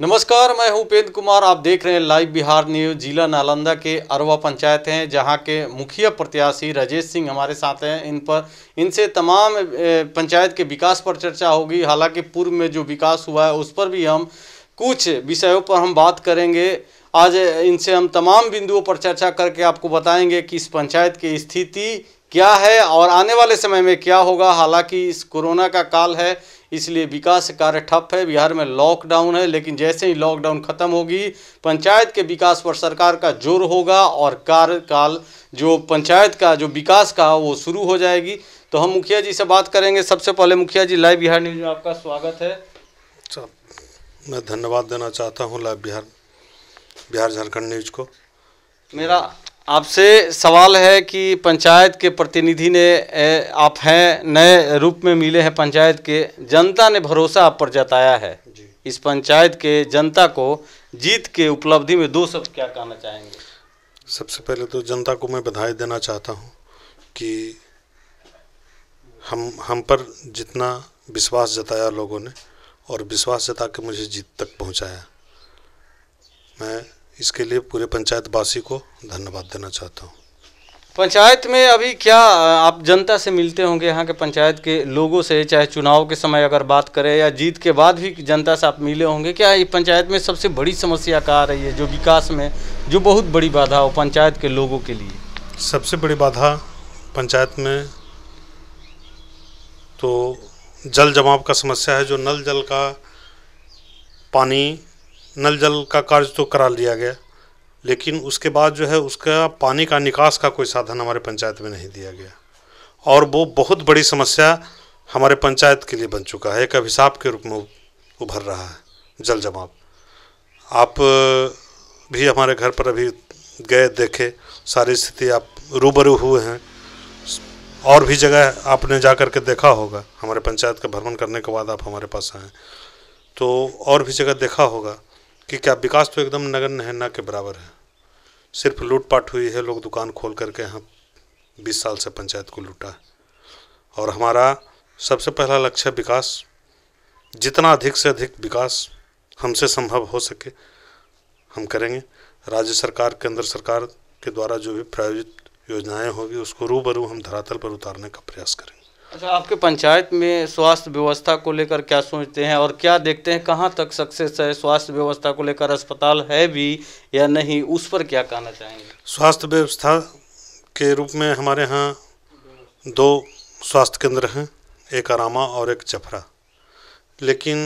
नमस्कार मैं हूं उपेंद्र कुमार आप देख रहे हैं लाइव बिहार न्यूज जिला नालंदा के अरवा पंचायत हैं जहां के मुखिया प्रत्याशी राजेश सिंह हमारे साथ हैं इन पर इनसे तमाम पंचायत के विकास पर चर्चा होगी हालांकि पूर्व में जो विकास हुआ है उस पर भी हम कुछ विषयों पर हम बात करेंगे आज इनसे हम तमाम बिंदुओं पर चर्चा करके आपको बताएंगे कि इस पंचायत की स्थिति क्या है और आने वाले समय में क्या होगा हालांकि इस कोरोना का काल है इसलिए विकास कार्य ठप है बिहार में लॉकडाउन है लेकिन जैसे ही लॉकडाउन खत्म होगी पंचायत के विकास पर सरकार का जोर होगा और कार्यकाल जो पंचायत का जो विकास का वो शुरू हो जाएगी तो हम मुखिया जी से बात करेंगे सबसे पहले मुखिया जी लाइव बिहार न्यूज में आपका स्वागत है सर मैं धन्यवाद देना चाहता हूँ लाइव बिहार बिहार झारखंड न्यूज को मेरा आपसे सवाल है कि पंचायत के प्रतिनिधि ने आप हैं नए रूप में मिले हैं पंचायत के जनता ने भरोसा आप पर जताया है इस पंचायत के जनता को जीत के उपलब्धि में दो शब्द क्या कहना चाहेंगे सबसे पहले तो जनता को मैं बधाई देना चाहता हूँ कि हम हम पर जितना विश्वास जताया लोगों ने और विश्वास जता के मुझे जीत तक पहुँचाया मैं इसके लिए पूरे पंचायत वासी को धन्यवाद देना चाहता हूँ पंचायत में अभी क्या आप जनता से मिलते होंगे यहाँ के पंचायत के लोगों से चाहे चुनाव के समय अगर बात करें या जीत के बाद भी जनता से आप मिले होंगे क्या ये पंचायत में सबसे बड़ी समस्या क्या आ रही है जो विकास में जो बहुत बड़ी बाधा हो पंचायत के लोगों के लिए सबसे बड़ी बाधा पंचायत में तो जल जमाव का समस्या है जो नल जल का पानी नल जल का कार्य तो करा लिया गया लेकिन उसके बाद जो है उसका पानी का निकास का कोई साधन हमारे पंचायत में नहीं दिया गया और वो बहुत बड़ी समस्या हमारे पंचायत के लिए बन चुका है एक अभिशाप के रूप में उभर रहा है जल जमाव आप भी हमारे घर पर अभी गए देखे सारी स्थिति आप रूबरू हुए हैं और भी जगह आपने जा कर के देखा होगा हमारे पंचायत का भ्रमण करने के बाद आप हमारे पास आए तो और भी जगह देखा होगा कि क्या विकास तो एकदम नगर है ना के बराबर है सिर्फ लूटपाट हुई है लोग दुकान खोल करके यहाँ बीस साल से पंचायत को लूटा है और हमारा सबसे पहला लक्ष्य विकास जितना अधिक से अधिक विकास हमसे संभव हो सके हम करेंगे राज्य सरकार केंद्र सरकार के द्वारा जो भी प्रायोजित योजनाएं होगी उसको रूबरू हम धरातल पर उतारने का प्रयास करेंगे अच्छा आपके पंचायत में स्वास्थ्य व्यवस्था को लेकर क्या सोचते हैं और क्या देखते हैं कहाँ तक सक्सेस है स्वास्थ्य व्यवस्था को लेकर अस्पताल है भी या नहीं उस पर क्या कहना चाहेंगे स्वास्थ्य व्यवस्था के रूप में हमारे यहाँ दो स्वास्थ्य केंद्र हैं एक आरामा और एक चपरा लेकिन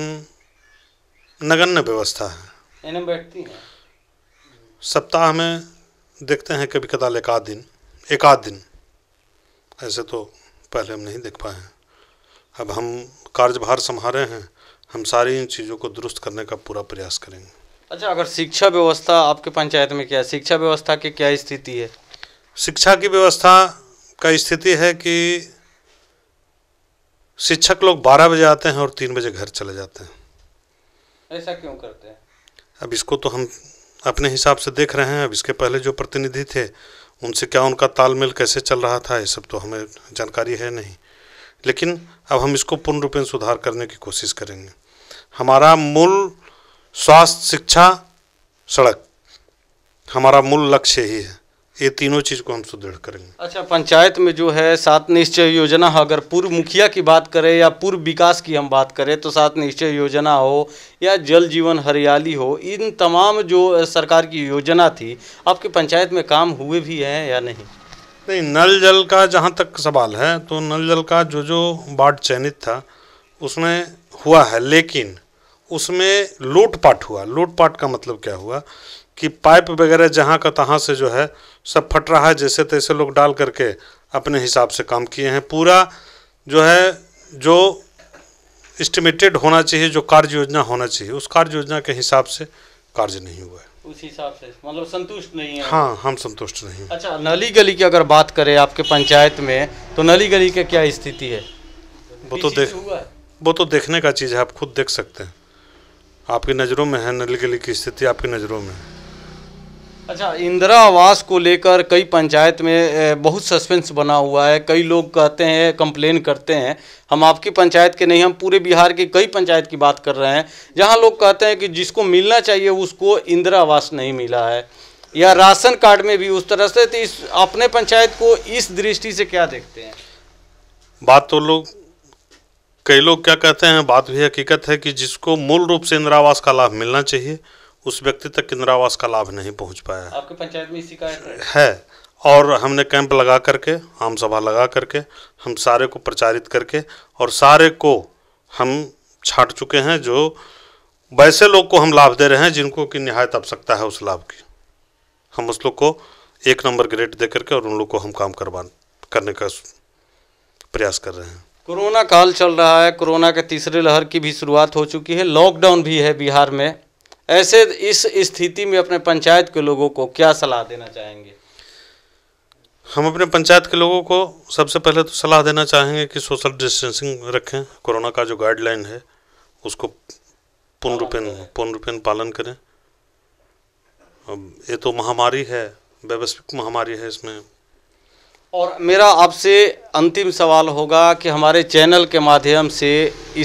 नगण्य व्यवस्था है बैठती सप्ताह में देखते हैं कभी कदाल एक आध दिन एक आध दिन ऐसे तो पहले हम नहीं देख पाए अब हम कार्यभार संभाले हैं हम सारी इन चीज़ों को दुरुस्त करने का पूरा प्रयास करेंगे अच्छा अगर शिक्षा व्यवस्था आपके पंचायत में क्या है शिक्षा व्यवस्था की क्या स्थिति है शिक्षा की व्यवस्था का स्थिति है कि शिक्षक लोग बारह बजे आते हैं और तीन बजे घर चले जाते हैं ऐसा क्यों करते हैं अब इसको तो हम अपने हिसाब से देख रहे हैं अब इसके पहले जो प्रतिनिधि थे उनसे क्या उनका तालमेल कैसे चल रहा था ये सब तो हमें जानकारी है नहीं लेकिन अब हम इसको पूर्ण रूप में सुधार करने की कोशिश करेंगे हमारा मूल स्वास्थ्य शिक्षा सड़क हमारा मूल लक्ष्य ही है ये तीनों चीज़ को हम सुदृढ़ करेंगे अच्छा पंचायत में जो है सात निश्चय योजना अगर पूर्व मुखिया की बात करें या पूर्व विकास की हम बात करें तो सात निश्चय योजना हो या जल जीवन हरियाली हो इन तमाम जो सरकार की योजना थी आपके पंचायत में काम हुए भी हैं या नहीं नहीं नल जल का जहाँ तक सवाल है तो नल जल का जो जो वार्ड चयनित था उसमें हुआ है लेकिन उसमें लूटपाट हुआ लूटपाट का मतलब क्या हुआ कि पाइप वगैरह जहाँ का तहाँ से जो है सब फट रहा है जैसे तैसे लोग डाल करके अपने हिसाब से काम किए हैं पूरा जो है जो इस्टीमेटेड होना चाहिए जो कार्य योजना होना चाहिए उस कार्य योजना के हिसाब से कार्य नहीं हुआ है उस हिसाब से मतलब संतुष्ट नहीं है हाँ हम संतुष्ट नहीं अच्छा नली गली की अगर बात करें आपके पंचायत में तो नली गली की क्या स्थिति है वो तो देख वो तो देखने का चीज़ है आप खुद देख सकते हैं आपकी नज़रों में है नली गली की स्थिति आपकी नज़रों में है अच्छा इंदिरा आवास को लेकर कई पंचायत में बहुत सस्पेंस बना हुआ है कई लोग कहते हैं कंप्लेन करते हैं हम आपकी पंचायत के नहीं हम पूरे बिहार की कई पंचायत की बात कर रहे हैं जहां लोग कहते हैं कि जिसको मिलना चाहिए उसको इंदिरा आवास नहीं मिला है या राशन कार्ड में भी उस तरह से तो इस अपने पंचायत को इस दृष्टि से क्या देखते हैं बात तो लोग कई लोग क्या कहते हैं बात भी हकीकत है कि जिसको मूल रूप से इंदिरा आवास का लाभ मिलना चाहिए उस व्यक्ति तक इंदिरावास का लाभ नहीं पहुंच पाया है आपके पंचायत में इसी का है और हमने कैंप लगा करके आम सभा लगा करके हम सारे को प्रचारित करके और सारे को हम छाट चुके हैं जो वैसे लोग को हम लाभ दे रहे हैं जिनको कि निहायत आवश्यकता है उस लाभ की हम उस लोग को एक नंबर ग्रेड दे करके और उन लोग को हम काम करवा करने का प्रयास कर रहे हैं कोरोना काल चल रहा है कोरोना के तीसरे लहर की भी शुरुआत हो चुकी है लॉकडाउन भी है बिहार में ऐसे इस स्थिति में अपने पंचायत के लोगों को क्या सलाह देना चाहेंगे हम अपने पंचायत के लोगों को सबसे पहले तो सलाह देना चाहेंगे कि सोशल डिस्टेंसिंग रखें कोरोना का जो गाइडलाइन है उसको पूर्ण रूपेण पूर्ण रूपेण पालन करें अब ये तो महामारी है वैवस्विक महामारी है इसमें और मेरा आपसे अंतिम सवाल होगा कि हमारे चैनल के माध्यम से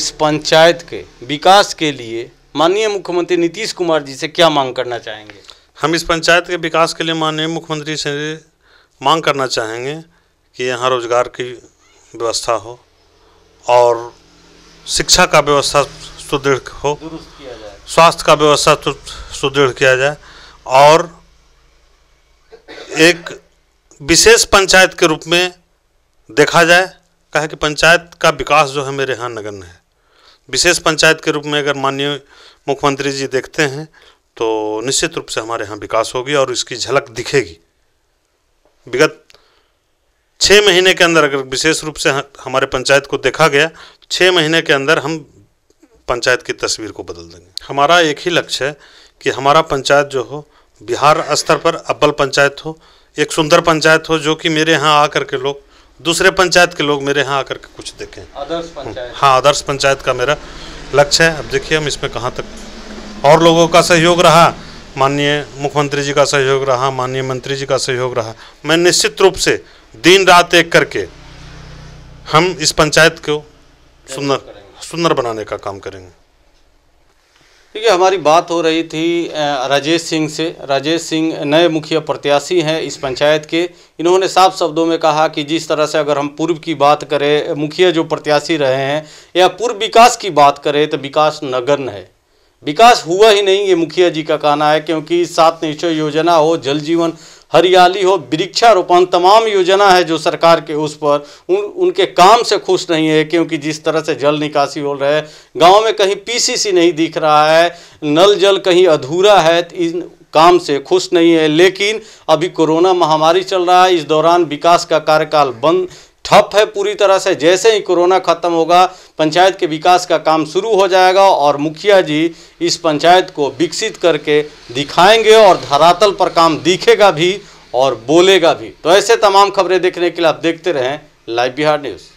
इस पंचायत के विकास के लिए माननीय मुख्यमंत्री नीतीश कुमार जी से क्या मांग करना चाहेंगे हम इस पंचायत के विकास के लिए माननीय मुख्यमंत्री से मांग करना चाहेंगे कि यहाँ रोजगार की व्यवस्था हो और शिक्षा का व्यवस्था सुदृढ़ हो स्वास्थ्य का व्यवस्था सुदृढ़ किया जाए और एक विशेष पंचायत के रूप में देखा जाए कहे कि पंचायत का विकास जो है मेरे यहाँ नगण्य है विशेष पंचायत के रूप में अगर माननीय मुख्यमंत्री जी देखते हैं तो निश्चित रूप से हमारे यहाँ विकास होगी और इसकी झलक दिखेगी विगत छः महीने के अंदर अगर विशेष रूप से हमारे पंचायत को देखा गया छः महीने के अंदर हम पंचायत की तस्वीर को बदल देंगे हमारा एक ही लक्ष्य है कि हमारा पंचायत जो हो बिहार स्तर पर अब्बल पंचायत हो एक सुंदर पंचायत हो जो कि मेरे यहाँ आ करके लोग दूसरे पंचायत के लोग मेरे यहाँ आकर के कुछ देखें आदर्श हाँ आदर्श पंचायत का मेरा लक्ष्य है अब देखिए हम इसमें कहाँ तक और लोगों का सहयोग रहा माननीय मुख्यमंत्री जी का सहयोग रहा माननीय मंत्री जी का सहयोग रहा मैं निश्चित रूप से दिन रात एक करके हम इस पंचायत को सुंदर सुंदर बनाने का काम करेंगे देखिए हमारी बात हो रही थी राजेश सिंह से राजेश सिंह नए मुखिया प्रत्याशी हैं इस पंचायत के इन्होंने साफ शब्दों में कहा कि जिस तरह से अगर हम पूर्व की बात करें मुखिया जो प्रत्याशी रहे हैं या पूर्व विकास की बात करें तो विकास नगन है विकास हुआ ही नहीं ये मुखिया जी का कहना है क्योंकि सात निश्चय योजना हो जल जीवन हरियाली हो वृक्षारोपण तमाम योजना है जो सरकार के उस पर उन उनके काम से खुश नहीं है क्योंकि जिस तरह से जल निकासी हो रहा है गांव में कहीं पीसीसी नहीं दिख रहा है नल जल कहीं अधूरा है तो इन काम से खुश नहीं है लेकिन अभी कोरोना महामारी चल रहा है इस दौरान विकास का कार्यकाल बंद ठप है पूरी तरह से जैसे ही कोरोना खत्म होगा पंचायत के विकास का काम शुरू हो जाएगा और मुखिया जी इस पंचायत को विकसित करके दिखाएंगे और धरातल पर काम दिखेगा भी और बोलेगा भी तो ऐसे तमाम खबरें देखने के लिए आप देखते रहें लाइव बिहार न्यूज़